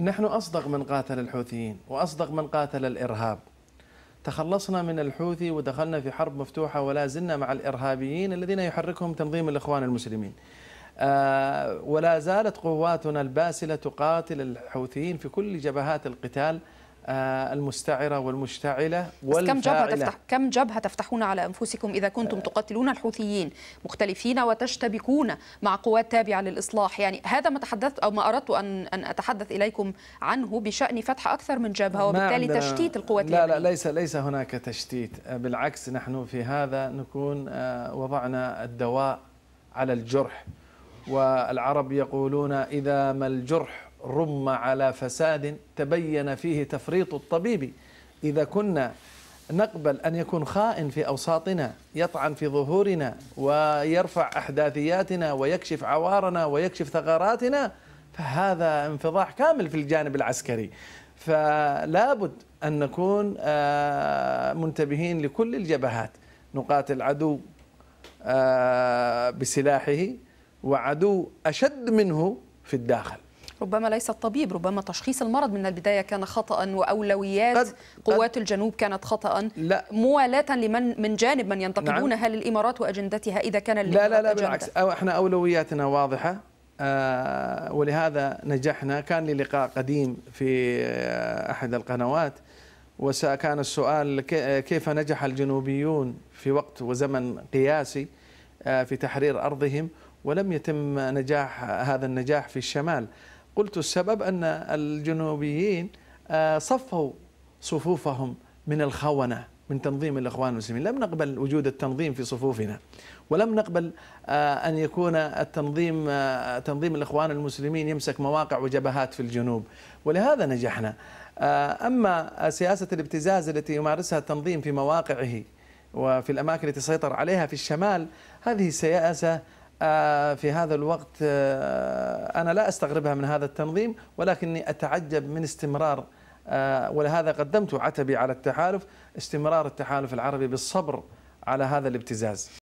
نحن أصدق من قاتل الحوثيين وأصدق من قاتل الإرهاب تخلصنا من الحوثي ودخلنا في حرب مفتوحة ولا زلنا مع الإرهابيين الذين يحركهم تنظيم الإخوان المسلمين آه، ولا زالت قواتنا الباسلة تقاتل الحوثيين في كل جبهات القتال آه، المستعرة والمشتعلة والفاعلة كم جبهة, تفتح كم جبهة تفتحون على أنفسكم إذا كنتم آه. تقاتلون الحوثيين مختلفين وتشتبكون مع قوات تابعة للإصلاح يعني هذا ما تحدثت أو ما أردت أن, أن أتحدث إليكم عنه بشأن فتح أكثر من جبهة وبالتالي تشتيت القوات لا لا ليس, ليس هناك تشتيت آه، بالعكس نحن في هذا نكون وضعنا الدواء على الجرح والعرب يقولون إذا ما الجرح رم على فساد تبين فيه تفريط الطبيب إذا كنا نقبل أن يكون خائن في أوساطنا يطعن في ظهورنا ويرفع أحداثياتنا ويكشف عوارنا ويكشف ثغراتنا فهذا انفضاح كامل في الجانب العسكري فلا بد أن نكون آه، منتبهين لكل الجبهات نقاتل العدو آه، بسلاحه وعدو أشد منه في الداخل ربما ليس الطبيب ربما تشخيص المرض من البداية كان خطأ وأولويات قد قوات قد الجنوب كانت خطأ لا موالاة لمن من جانب من ينتقدونها نعم للإمارات وأجندتها إذا كان لا لا لا بالعكس أو احنا أولوياتنا واضحة آه، ولهذا نجحنا كان لي لقاء قديم في آه، أحد القنوات وكان السؤال كيف نجح الجنوبيون في وقت وزمن قياسي آه، في تحرير أرضهم ولم يتم نجاح هذا النجاح في الشمال قلت السبب أن الجنوبيين آه، صفوا صفوفهم من الخونة من تنظيم الإخوان المسلمين لم نقبل وجود التنظيم في صفوفنا ولم نقبل آه، أن يكون التنظيم آه، تنظيم الإخوان المسلمين يمسك مواقع وجبهات في الجنوب ولهذا نجحنا أما سياسة الابتزاز التي يمارسها التنظيم في مواقعه وفي الأماكن التي سيطر عليها في الشمال هذه سياسة آه، في هذا الوقت آه، أنا لا أستغربها من هذا التنظيم ولكني أتعجب من استمرار آه، ولهذا قدمت عتبي على التحالف استمرار التحالف العربي بالصبر على هذا الابتزاز